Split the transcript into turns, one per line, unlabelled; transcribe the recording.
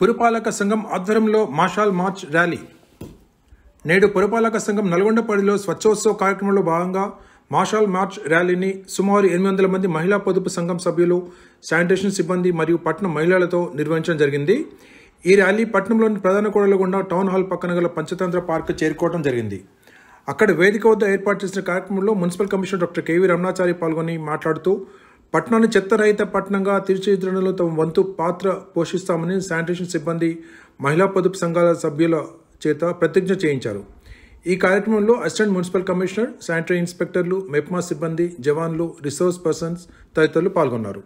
పురపాలక సంఘం ఆధ్వర్యంలో మార్షాల్ మార్చ్ ర్యాలీ నేడు పురపాలక సంఘం నల్గొండపల్లిలో స్వచ్ఛోత్సవ కార్యక్రమంలో భాగంగా మార్షాల్ మార్చ్ ర్యాలీని సుమారు ఎనిమిది వందల మంది మహిళా పొదుపు సంఘం సభ్యులు శానిటేషన్ సిబ్బంది మరియు పట్టణ మహిళలతో నిర్వహించడం జరిగింది ఈ ర్యాలీ పట్టణంలోని ప్రధాన గుండా టౌన్ హాల్ పక్కన గల పంచతంత్ర పార్క్ చేరుకోవడం జరిగింది అక్కడ వేదిక వద్ద ఏర్పాటు చేసిన కార్యక్రమంలో municipal commissioner doctor K V Ramanachari పాల్గొని మాట్లాడుతూ పట్టణాన్ని చెత్తరహిత పట్టణంగా తీర్చిదిద్దడంలో తమ వంతు పాత్ర పోషిస్తామని శానిటేషన్ సిబ్బంది మహిళా పొదుపు సంఘాల సభ్యుల చేత ప్రతిజ్ఞ చేయించారు ఈ కార్యక్రమంలో అసిస్టెంట్ మున్సిపల్ కమిషనర్ శానిటరీ ఇన్స్పెక్టర్లు మెప్మా సిబ్బంది జవాన్లు రిసోర్స్ పర్సన్స్ తదితరులు పాల్గొన్నారు